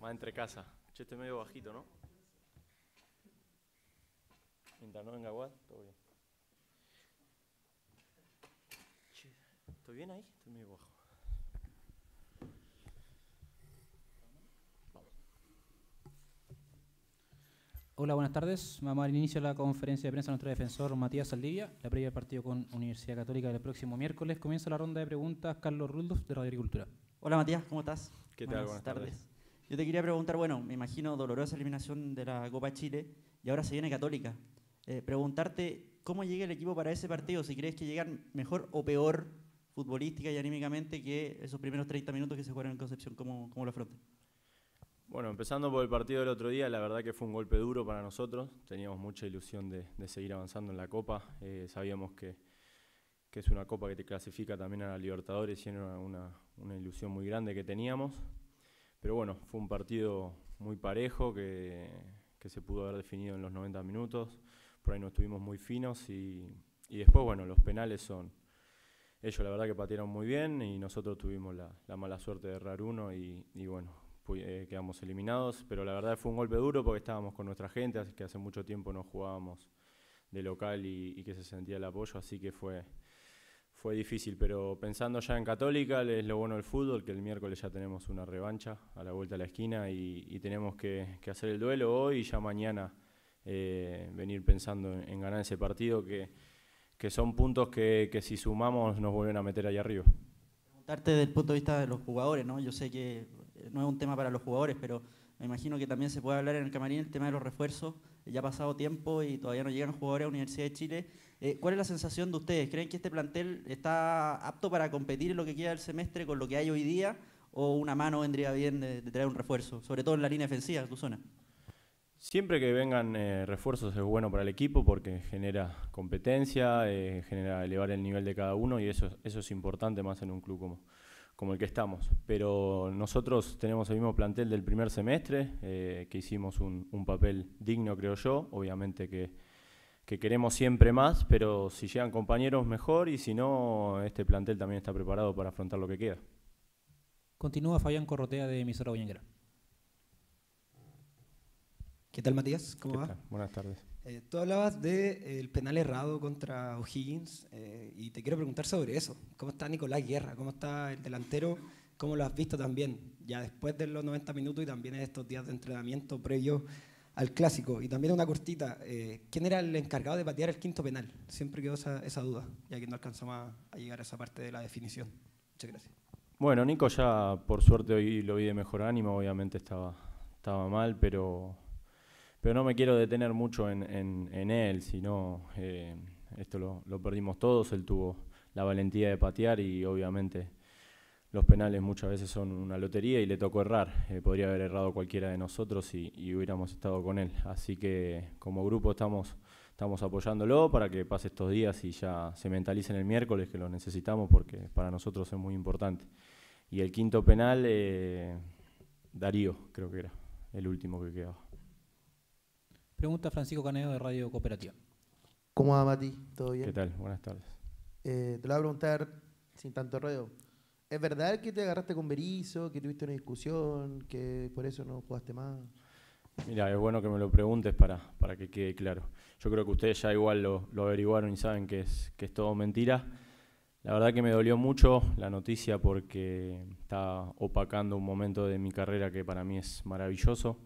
Más entre casa. Che, estoy medio bajito, ¿no? Mientras no venga todo bien. ¿estoy bien ahí? Estoy medio bajo. Hola, buenas tardes. Vamos a dar inicio la conferencia de prensa de nuestro defensor Matías Saldivia. La previa del partido con Universidad Católica del próximo miércoles. Comienza la ronda de preguntas. Carlos Ruldos de Radio Agricultura. Hola, Matías, ¿cómo estás? ¿Qué tal? Buenas, tardes. Yo te quería preguntar, bueno, me imagino dolorosa eliminación de la Copa Chile y ahora se viene Católica. Eh, preguntarte cómo llega el equipo para ese partido, si crees que llegan mejor o peor futbolística y anímicamente que esos primeros 30 minutos que se jugaron en Concepción, ¿cómo, lo afrontan? Bueno, empezando por el partido del otro día, la verdad que fue un golpe duro para nosotros. Teníamos mucha ilusión de, seguir avanzando en la Copa. Eh, sabíamos que, es una Copa que te clasifica también a la Libertadores y era una ilusión muy grande que teníamos. Pero bueno, fue un partido muy parejo que, se pudo haber definido en los 90 minutos. Por ahí no estuvimos muy finos y, y después, bueno, los penales son. Ellos la verdad que patearon muy bien y nosotros tuvimos la, mala suerte de errar uno y, bueno, eh, quedamos eliminados. Pero la verdad fue un golpe duro porque estábamos con nuestra gente, así que hace mucho tiempo no jugábamos de local y, y que se sentía el apoyo, así que fue, fue difícil, pero pensando ya en Católica, es lo bueno del fútbol, que el miércoles ya tenemos una revancha a la vuelta a la esquina y, tenemos que, hacer el duelo hoy y ya mañana eh, venir pensando en, ganar ese partido, que, que son puntos que, si sumamos nos vuelven a meter allá arriba. Preguntarte desde punto de vista de los jugadores, ¿no? Yo sé que no es un tema para los jugadores, pero me imagino que también se puede hablar en el camarín el tema de los refuerzos. Ya ha pasado tiempo y todavía no llegan jugadores a la Universidad de Chile. Eh, ¿Cuál es la sensación de ustedes? ¿Creen que este plantel está apto para competir en lo que queda del semestre con lo que hay hoy día? ¿O una mano vendría bien de, traer un refuerzo? Sobre todo en la línea defensiva, tu zona. Siempre que vengan eh, refuerzos es bueno para el equipo porque genera competencia, eh, genera elevar el nivel de cada uno y eso, eso es importante más en un club como, como el que estamos. Pero nosotros tenemos el mismo plantel del primer semestre, eh, que hicimos un, papel digno, creo yo. Obviamente que, queremos siempre más, pero si llegan compañeros, mejor. Y si no, este plantel también está preparado para afrontar lo que queda. Continúa Fabián Corrotea de Emisora Boñanguera. ¿Qué tal, Matías? ¿Cómo va? Buenas tardes. Eh, tú hablabas del de, eh, penal errado contra O'Higgins eh, y te quiero preguntar sobre eso. ¿Cómo está Nicolás Guerra? ¿Cómo está el delantero? ¿Cómo lo has visto también? Ya después de los 90 minutos y también en estos días de entrenamiento previo al clásico. Y también una cortita, ¿quién era el encargado de patear el quinto penal? Siempre quedó esa, duda, ya que no alcanzamos a, a llegar a esa parte de la definición. Muchas gracias. Bueno, Nico ya por suerte hoy lo vi de mejor ánimo, obviamente estaba, estaba mal, pero pero no me quiero detener mucho en, él, sino eh, esto lo, perdimos todos, él tuvo la valentía de patear y obviamente los penales muchas veces son una lotería y le tocó errar. Eh, podría haber errado cualquiera de nosotros y, hubiéramos estado con él. Así que como grupo estamos, apoyándolo para que pase estos días y ya se mentalicen el miércoles, que lo necesitamos porque para nosotros es muy importante. Y el quinto penal, eh, Darío, creo que era el último que quedaba. Pregunta Francisco Caneo de Radio Cooperativa. ¿Cómo va, Mati? ¿Todo bien? ¿Qué tal? Buenas tardes. Eh, te lo voy a preguntar sin tanto ruedo. ¿Es verdad que te agarraste con Berizo, que tuviste una discusión, que por eso no jugaste más? Mira, es bueno que me lo preguntes para, para que quede claro. Yo creo que ustedes ya igual lo, lo averiguaron y saben que es, que es todo mentira. La verdad que me dolió mucho la noticia porque está opacando un momento de mi carrera que para mí es maravilloso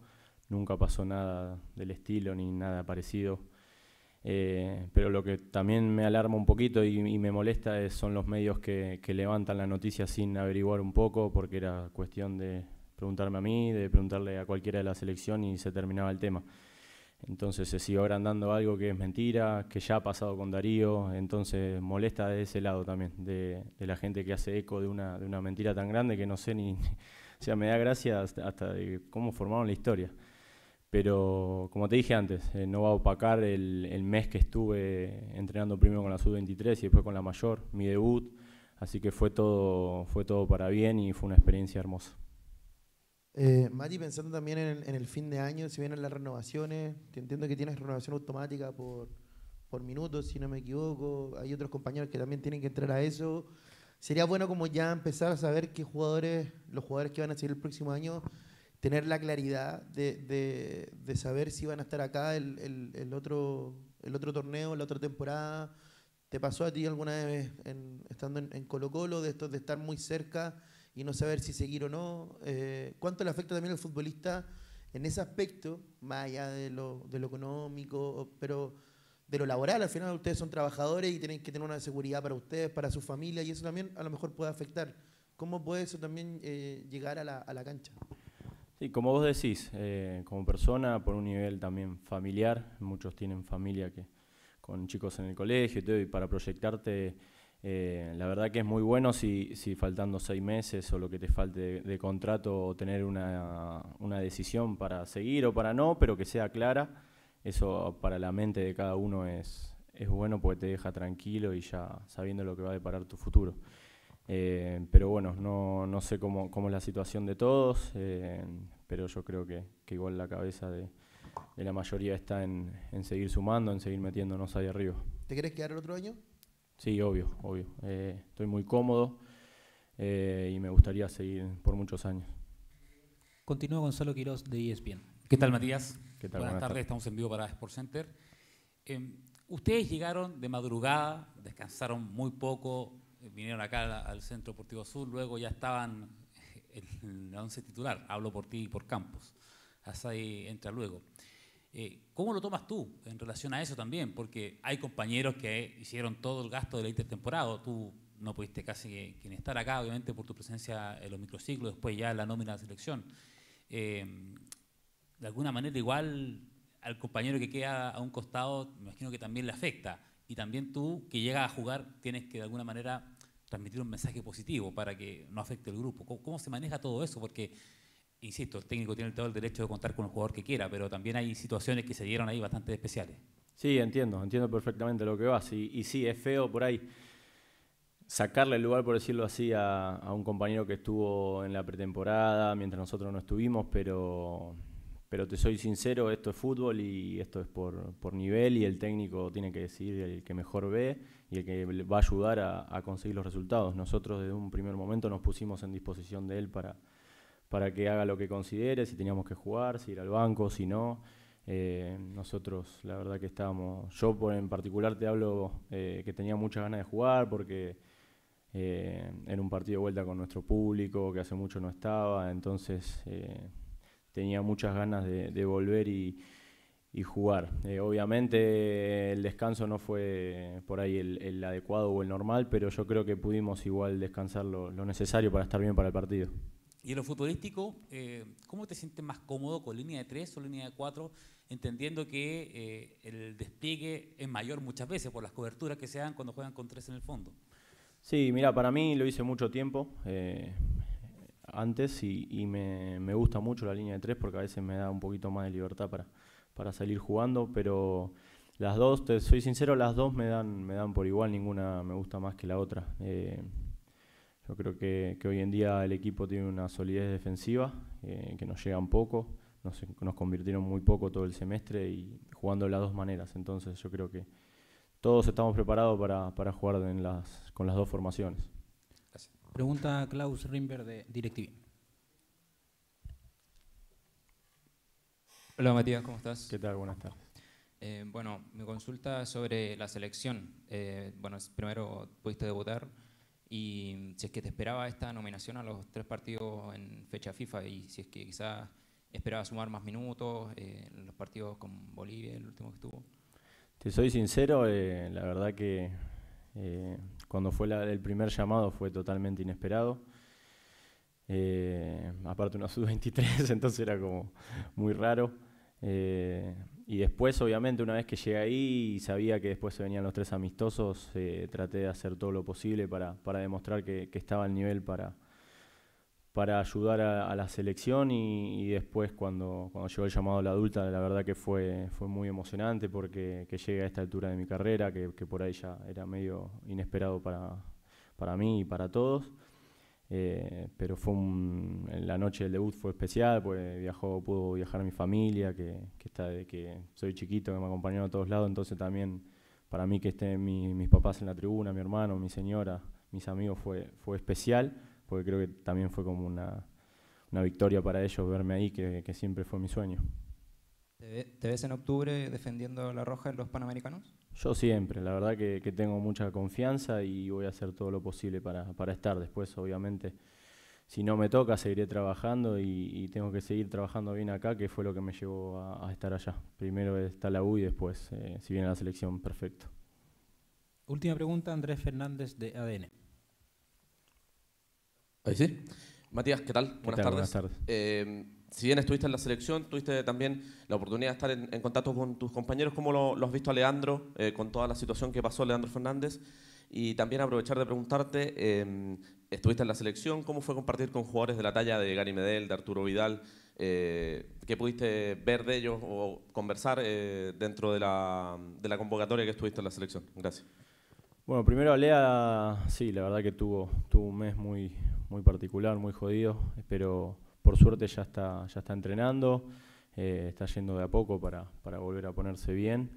nunca pasó nada del estilo ni nada parecido. Eh, pero lo que también me alarma un poquito y, me molesta es, son los medios que, levantan la noticia sin averiguar un poco, porque era cuestión de preguntarme a mí, de preguntarle a cualquiera de la selección y se terminaba el tema. Entonces se sigue agrandando algo que es mentira, que ya ha pasado con Darío, entonces molesta de ese lado también, de, la gente que hace eco de una, de una mentira tan grande que no sé ni, o sea, me da gracia hasta, hasta de cómo formaron la historia. Pero como te dije antes, eh, no va a opacar el, mes que estuve entrenando primero con la sub-23 y después con la mayor, mi debut. Así que fue todo, fue todo para bien y fue una experiencia hermosa. Eh, Mati, pensando también en el, fin de año, si vienen las renovaciones, te entiendo que tienes renovación automática por, por minutos, si no me equivoco. Hay otros compañeros que también tienen que entrar a eso. Sería bueno como ya empezar a saber qué jugadores, los jugadores que van a seguir el próximo año, tener la claridad de, saber si van a estar acá el, otro, el otro torneo, la otra temporada. ¿Te pasó a ti alguna vez estando en, Colo Colo de de estar muy cerca y no saber si seguir o no? Eh, ¿Cuánto le afecta también al futbolista en ese aspecto, más allá de lo, económico, pero de lo laboral? Al final ustedes son trabajadores y tienen que tener una seguridad para ustedes, para su familia, y eso también a lo mejor puede afectar. ¿Cómo puede eso también eh, llegar a la cancha? Sí, como vos decís, eh, como persona, por un nivel también familiar, muchos tienen familia que con chicos en el colegio y todo, y para proyectarte, eh, la verdad que es muy bueno si, si, faltando seis meses o lo que te falte de, contrato, o tener una, una, decisión para seguir o para no, pero que sea clara, eso para la mente de cada uno es, es bueno porque te deja tranquilo y ya sabiendo lo que va a deparar tu futuro. Eh, pero bueno, no, sé cómo, cómo, es la situación de todos, eh, pero yo creo que, que, igual la cabeza de, la mayoría está en, seguir sumando, en seguir metiéndonos ahí arriba. ¿Te querés quedar el otro año? Sí, obvio, obvio. Eh, estoy muy cómodo y me gustaría seguir por muchos años. Continúa Gonzalo Quiroz de ESPN. ¿Qué tal, Matías? ¿Qué tal? Buenas, tardes. estamos en vivo para Sport Center. Em, ustedes llegaron de madrugada, descansaron muy poco, eh, vinieron acá al, Centro Deportivo Sur, luego ya estaban en la once titular, hablo por ti y por Campos, hasta ahí entra luego. Eh, ¿Cómo lo tomas tú en relación a eso también? Porque hay compañeros que hicieron todo el gasto de la intertemporada, tú no pudiste casi quien estar acá, obviamente por tu presencia en los microciclos, después ya en la nómina de selección. Em, de alguna manera igual al compañero que queda a un costado, me imagino que también le afecta. Y también tú, que llegas a jugar, tienes que de alguna manera transmitir un mensaje positivo para que no afecte el grupo. ¿Cómo, se maneja todo eso? Porque, insisto, el técnico tiene todo el derecho de contar con el jugador que quiera, pero también hay situaciones que se dieron ahí bastante especiales. Sí, entiendo, entiendo perfectamente lo que vas. Y, sí, es feo por ahí sacarle el lugar, por decirlo así, a, un compañero que estuvo en la pretemporada, mientras nosotros no estuvimos, pero pero te soy sincero, esto es fútbol y esto es por, nivel y el técnico tiene que decidir el que mejor ve y el que va a ayudar a, conseguir los resultados. Nosotros desde un primer momento nos pusimos en disposición de él para, para que haga lo que considere, si teníamos que jugar, si ir al banco, si no. Eh, nosotros, la verdad que estábamos, yo en particular te hablo eh, que tenía muchas ganas de jugar porque eh, era un partido de vuelta con nuestro público que hace mucho no estaba, entonces tenía muchas ganas de, volver y, jugar. Eh, obviamente el descanso no fue por ahí el, adecuado o el normal, pero yo creo que pudimos igual descansar lo, necesario para estar bien para el partido. Y en lo futbolístico, eh, ¿cómo te sientes más cómodo con línea de 3 o línea de 4? Entendiendo que eh, el despliegue es mayor muchas veces por las coberturas que se dan cuando juegan con 3 en el fondo. Sí, mira, para mí lo hice mucho tiempo antes y, me, gusta mucho la línea de tres porque a veces me da un poquito más de libertad para, para salir jugando, pero las dos, te soy sincero, las dos me dan, me dan por igual, ninguna me gusta más que la otra. Eh, yo creo que, hoy en día el equipo tiene una solidez defensiva, eh, que nos llega un poco, nos, convirtieron muy poco todo el semestre y jugando de las dos maneras, entonces yo creo que todos estamos preparados para, para jugar con las dos formaciones. Pregunta Klaus Rimber de DirecTV. Hola Matías, ¿cómo estás? ¿Qué tal? Buenas tardes. Eh, bueno, mi consulta sobre la selección. Eh, bueno, primero pudiste debutar y si es que te esperaba esta nominación a los tres partidos en fecha FIFA y si es que quizás esperaba sumar más minutos eh, en los partidos con Bolivia, el último que estuvo. Te soy sincero, la verdad que eh, cuando fue el primer llamado fue totalmente inesperado. Eh, aparte una sub-23, entonces era como muy raro. Eh, y después, obviamente, una vez que llegué ahí y sabía que después se venían los tres amistosos, traté de hacer todo lo posible para, demostrar que estaba al nivel para, para ayudar a, la selección y, después cuando, cuando llegó el llamado a la adulta, la verdad que fue, fue muy emocionante porque que a esta altura de mi carrera, que, por ahí ya era medio inesperado para, para mí y para todos. Eh, pero fue en la noche del debut fue especial, pues viajó, pudo viajar mi familia, que, está de que soy chiquito, que me acompañaron a todos lados, entonces también para mí que estén mis papás en la tribuna, mi hermano, mi señora, mis amigos fue, fue especial porque creo que también fue como una, una victoria para ellos verme ahí, que, siempre fue mi sueño. ¿Te ves en octubre defendiendo la roja en los Panamericanos? Yo siempre, la verdad que, que tengo mucha confianza y voy a hacer todo lo posible para, estar. Después, obviamente, si no me toca, seguiré trabajando y, tengo que seguir trabajando bien acá, que fue lo que me llevó a, estar allá. Primero está la U y después, eh, si viene la selección, perfecto. Última pregunta, Andrés Fernández de ADN. Ahí sí. Matías, ¿qué tal? buenas, Tardes. Eh, si bien estuviste en la selección, tuviste también la oportunidad de estar en, contacto con tus compañeros. ¿Cómo lo, has visto a Leandro eh, con toda la situación que pasó Leandro Fernández? Y también aprovechar de preguntarte, em, estuviste en la selección, ¿cómo fue compartir con jugadores de la talla de Gary Medel, de Arturo Vidal? Eh, ¿Qué pudiste ver de ellos o conversar dentro de la, convocatoria que estuviste en la selección? Gracias. Bueno, primero Alea, sí, la verdad que tuvo, tuvo un mes muy, muy particular, muy jodido, pero por suerte ya está, ya está entrenando, eh, está yendo de a poco para, volver a ponerse bien.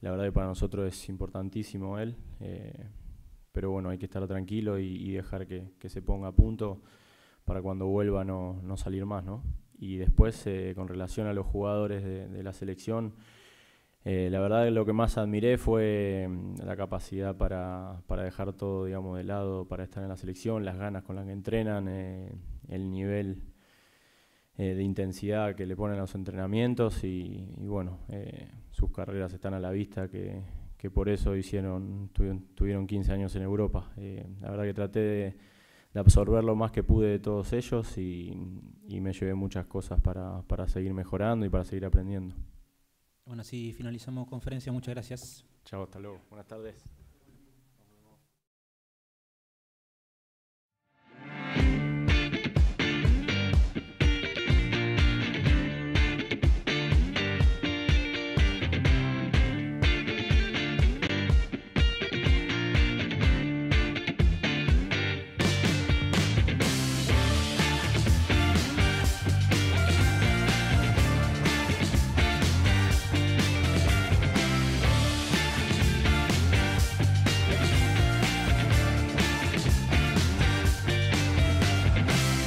La verdad que para nosotros es importantísimo él, eh, pero bueno, hay que estar tranquilo y, dejar que, se ponga a punto para cuando vuelva no, no salir más, ¿no? Y después, eh, con relación a los jugadores de la selección, eh, la verdad lo que más admiré fue mm, la capacidad para, para, dejar todo digamos, de lado, para estar en la selección, las ganas con las que entrenan, eh, el nivel eh, de intensidad que le ponen a los entrenamientos y, bueno, sus carreras están a la vista, que, por eso hicieron, tuvieron, 15 años en Europa. la verdad que traté de, absorber lo más que pude de todos ellos y, y me llevé muchas cosas para, para seguir mejorando y para seguir aprendiendo. Bueno, así finalizamos conferencia. Muchas gracias. Chao, hasta luego. Buenas tardes.